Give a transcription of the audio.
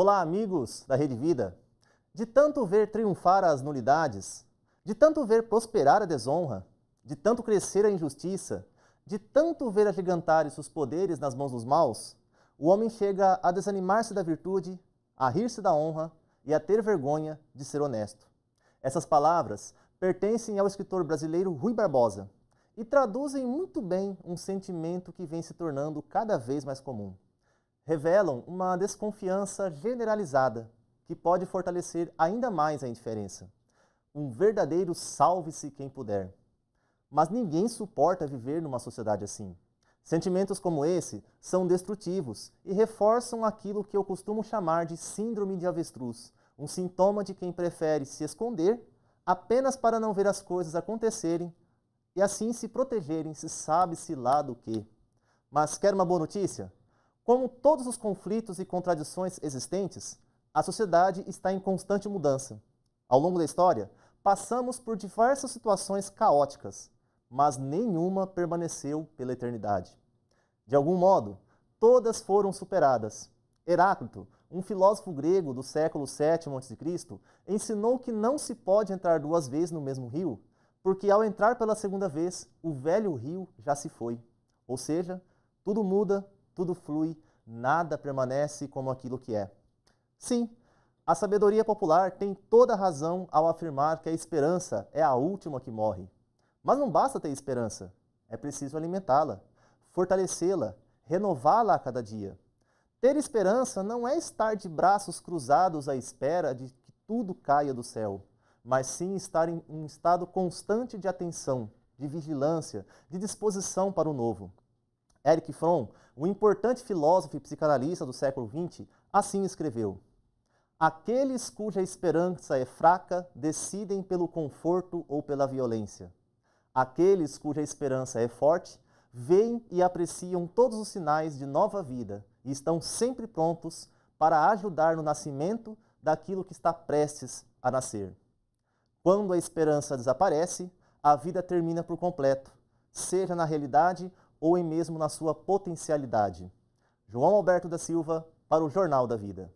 Olá, amigos da Rede Vida. De tanto ver triunfar as nulidades, de tanto ver prosperar a desonra, de tanto crescer a injustiça, de tanto ver agigantarem seus poderes nas mãos dos maus, o homem chega a desanimar-se da virtude, a rir-se da honra e a ter vergonha de ser honesto. Essas palavras pertencem ao escritor brasileiro Rui Barbosa e traduzem muito bem um sentimento que vem se tornando cada vez mais comum revelam uma desconfiança generalizada que pode fortalecer ainda mais a indiferença. Um verdadeiro salve-se quem puder. Mas ninguém suporta viver numa sociedade assim. Sentimentos como esse são destrutivos e reforçam aquilo que eu costumo chamar de síndrome de avestruz, um sintoma de quem prefere se esconder apenas para não ver as coisas acontecerem e assim se protegerem se sabe-se lá do que. Mas quer uma boa notícia? Como todos os conflitos e contradições existentes, a sociedade está em constante mudança. Ao longo da história, passamos por diversas situações caóticas, mas nenhuma permaneceu pela eternidade. De algum modo, todas foram superadas. Heráclito, um filósofo grego do século VII a.C., ensinou que não se pode entrar duas vezes no mesmo rio, porque ao entrar pela segunda vez, o velho rio já se foi. Ou seja, tudo muda, tudo flui, nada permanece como aquilo que é. Sim, a sabedoria popular tem toda razão ao afirmar que a esperança é a última que morre. Mas não basta ter esperança, é preciso alimentá-la, fortalecê-la, renová-la a cada dia. Ter esperança não é estar de braços cruzados à espera de que tudo caia do céu, mas sim estar em um estado constante de atenção, de vigilância, de disposição para o novo. Eric Fromm, um importante filósofo e psicanalista do século XX, assim escreveu: Aqueles cuja esperança é fraca decidem pelo conforto ou pela violência. Aqueles cuja esperança é forte veem e apreciam todos os sinais de nova vida e estão sempre prontos para ajudar no nascimento daquilo que está prestes a nascer. Quando a esperança desaparece, a vida termina por completo, seja na realidade ou em mesmo na sua potencialidade. João Alberto da Silva, para o Jornal da Vida.